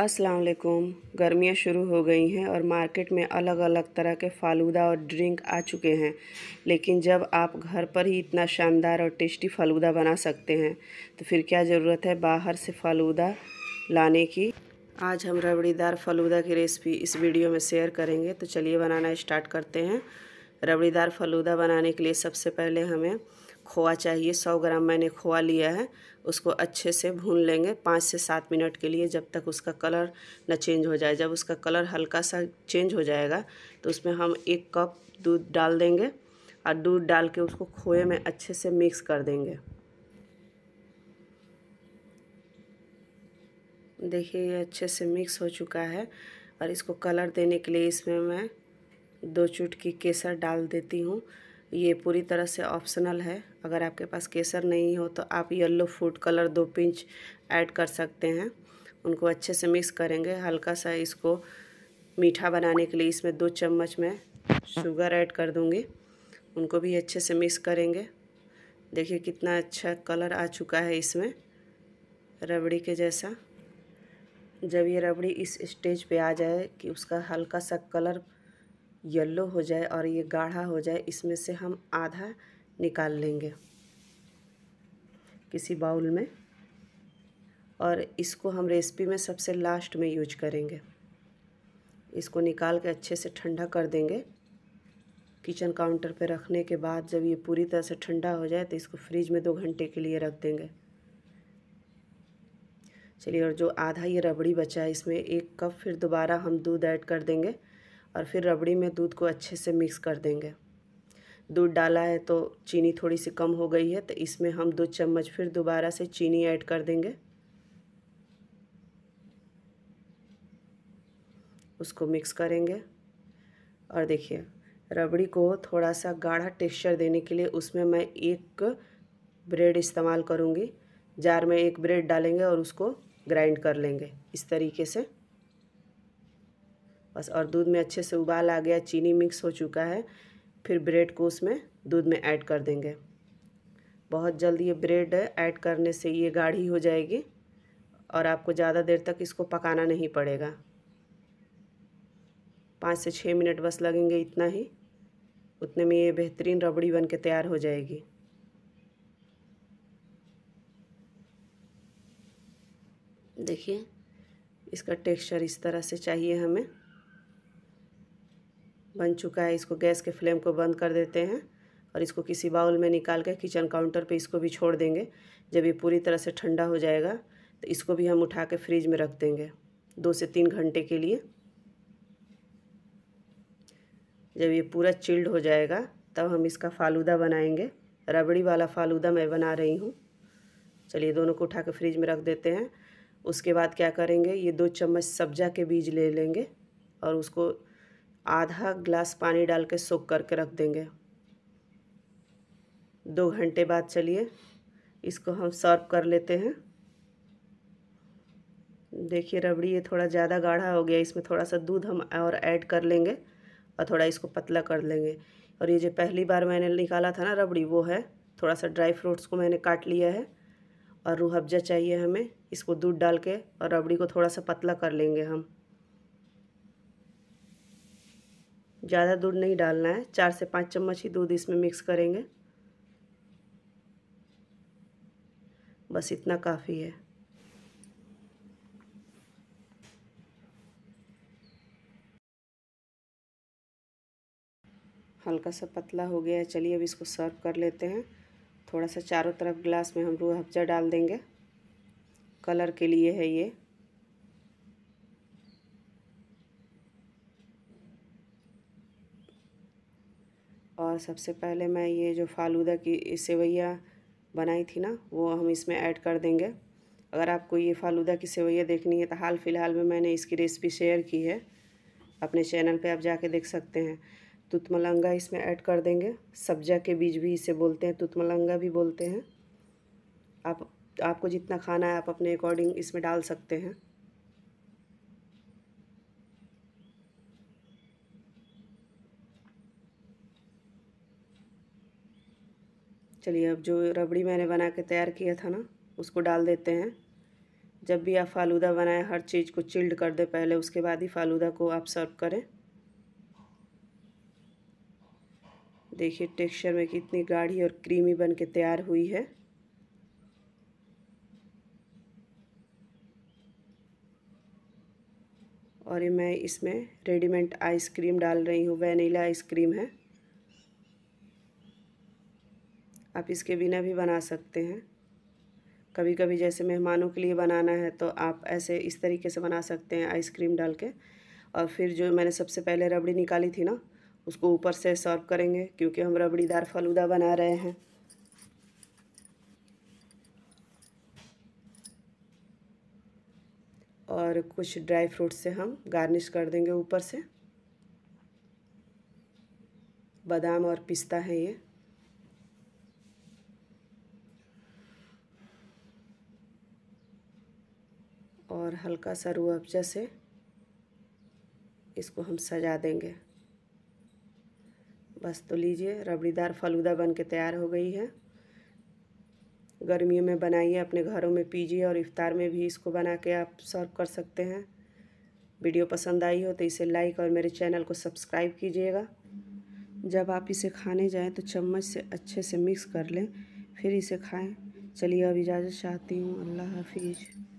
अस्सलाम वालेकुम गर्मियाँ शुरू हो गई हैं और मार्केट में अलग अलग तरह के फालूदा और ड्रिंक आ चुके हैं लेकिन जब आप घर पर ही इतना शानदार और टेस्टी फालूदा बना सकते हैं तो फिर क्या ज़रूरत है बाहर से फालूदा लाने की आज हम रबड़ीदार फालूदा की रेसिपी इस वीडियो में शेयर करेंगे तो चलिए बनाना इस्टार्ट करते हैं रबड़ीदार फालूदा बनाने के लिए सबसे पहले हमें खोआ चाहिए सौ ग्राम मैंने खोआ लिया है उसको अच्छे से भून लेंगे पाँच से सात मिनट के लिए जब तक उसका कलर न चेंज हो जाए जब उसका कलर हल्का सा चेंज हो जाएगा तो उसमें हम एक कप दूध डाल देंगे और दूध डाल के उसको खोए में अच्छे से मिक्स कर देंगे देखिए ये अच्छे से मिक्स हो चुका है और इसको कलर देने के लिए इसमें मैं दो चुटकी केसर डाल देती हूँ ये पूरी तरह से ऑप्शनल है अगर आपके पास केसर नहीं हो तो आप येलो फूड कलर दो पिंच ऐड कर सकते हैं उनको अच्छे से मिक्स करेंगे हल्का सा इसको मीठा बनाने के लिए इसमें दो चम्मच में शुगर ऐड कर दूँगी उनको भी अच्छे से मिक्स करेंगे देखिए कितना अच्छा कलर आ चुका है इसमें रबड़ी के जैसा जब ये रबड़ी इस स्टेज पे आ जाए कि उसका हल्का सा कलर येल्लो हो जाए और ये गाढ़ा हो जाए इसमें से हम आधा निकाल लेंगे किसी बाउल में और इसको हम रेसिपी में सबसे लास्ट में यूज करेंगे इसको निकाल के अच्छे से ठंडा कर देंगे किचन काउंटर पे रखने के बाद जब ये पूरी तरह से ठंडा हो जाए तो इसको फ्रिज में दो घंटे के लिए रख देंगे चलिए और जो आधा ये रबड़ी बचा है इसमें एक कप फिर दोबारा हम दूध ऐड कर देंगे और फिर रबड़ी में दूध को अच्छे से मिक्स कर देंगे दूध डाला है तो चीनी थोड़ी सी कम हो गई है तो इसमें हम दो चम्मच फिर दोबारा से चीनी ऐड कर देंगे उसको मिक्स करेंगे और देखिए रबड़ी को थोड़ा सा गाढ़ा टेक्सचर देने के लिए उसमें मैं एक ब्रेड इस्तेमाल करूँगी जार में एक ब्रेड डालेंगे और उसको ग्राइंड कर लेंगे इस तरीके से बस और दूध में अच्छे से उबाल आ गया चीनी मिक्स हो चुका है फिर ब्रेड को उसमें दूध में ऐड कर देंगे बहुत जल्दी ये ब्रेड ऐड करने से ये गाढ़ी हो जाएगी और आपको ज़्यादा देर तक इसको पकाना नहीं पड़ेगा पाँच से छः मिनट बस लगेंगे इतना ही उतने में ये बेहतरीन रबड़ी बन के तैयार हो जाएगी देखिए इसका टेक्सचर इस तरह से चाहिए हमें बन चुका है इसको गैस के फ्लेम को बंद कर देते हैं और इसको किसी बाउल में निकाल कर किचन काउंटर पे इसको भी छोड़ देंगे जब ये पूरी तरह से ठंडा हो जाएगा तो इसको भी हम उठा के फ्रिज में रख देंगे दो से तीन घंटे के लिए जब ये पूरा चिल्ड हो जाएगा तब हम इसका फालूदा बनाएंगे रबड़ी वाला फालूदा मैं बना रही हूँ चलिए दोनों को उठा के फ्रिज में रख देते हैं उसके बाद क्या करेंगे ये दो चम्मच सब्जा के बीज ले लेंगे और उसको आधा ग्लास पानी डाल के सोख करके रख देंगे दो घंटे बाद चलिए इसको हम सर्व कर लेते हैं देखिए रबड़ी ये थोड़ा ज़्यादा गाढ़ा हो गया इसमें थोड़ा सा दूध हम और ऐड कर लेंगे और थोड़ा इसको पतला कर लेंगे और ये जो पहली बार मैंने निकाला था ना रबड़ी वो है थोड़ा सा ड्राई फ्रूट्स को मैंने काट लिया है और रूह अफ़ज़ा चाहिए हमें इसको दूध डाल के और रबड़ी को थोड़ा सा पतला कर लेंगे हम ज़्यादा दूध नहीं डालना है चार से पाँच चम्मच ही दूध इसमें मिक्स करेंगे बस इतना काफ़ी है हल्का सा पतला हो गया है चलिए अब इसको सर्व कर लेते हैं थोड़ा सा चारों तरफ ग्लास में हम रूह अफ़ज़ा डाल देंगे कलर के लिए है ये और सबसे पहले मैं ये जो फालूदा की सेवैया बनाई थी ना वो हम इसमें ऐड कर देंगे अगर आपको ये फ़ालूदा की सेवैया देखनी है तो हाल फिलहाल में मैंने इसकी रेसिपी शेयर की है अपने चैनल पे आप जाके देख सकते हैं तुतमलंगा इसमें ऐड कर देंगे सब्जा के बीज भी इसे बोलते हैं तुतमलंगा भी बोलते हैं आप आपको जितना खाना है आप अपने अकॉर्डिंग इसमें डाल सकते हैं चलिए अब जो रबड़ी मैंने बना के तैयार किया था ना उसको डाल देते हैं जब भी आप फालूदा बनाएं हर चीज़ को चिल्ड कर दें पहले उसके बाद ही फालूदा को आप सर्व करें देखिए टेक्सचर में कितनी गाढ़ी और क्रीमी बन के तैयार हुई है और ये मैं इसमें रेडीमेड आइसक्रीम डाल रही हूँ वनीला आइसक्रीम है आप इसके बिना भी बना सकते हैं कभी कभी जैसे मेहमानों के लिए बनाना है तो आप ऐसे इस तरीके से बना सकते हैं आइसक्रीम डाल के और फिर जो मैंने सबसे पहले रबड़ी निकाली थी ना उसको ऊपर से सर्व करेंगे क्योंकि हम रबड़ीदार फलूदा बना रहे हैं और कुछ ड्राई फ्रूट से हम गार्निश कर देंगे ऊपर से बादाम और पिस्ता है ये और हल्का सा रू अफजा से इसको हम सजा देंगे बस तो लीजिए रबड़ीदार फलूदा बन के तैयार हो गई है गर्मियों में बनाइए अपने घरों में पीजिए और इफ़ार में भी इसको बना के आप सर्व कर सकते हैं वीडियो पसंद आई हो तो इसे लाइक और मेरे चैनल को सब्सक्राइब कीजिएगा जब आप इसे खाने जाएं तो चम्मच से अच्छे से मिक्स कर लें फिर इसे खाएं चलिए अब इजाज़त चाहती हूँ अल्लाह हाफिज़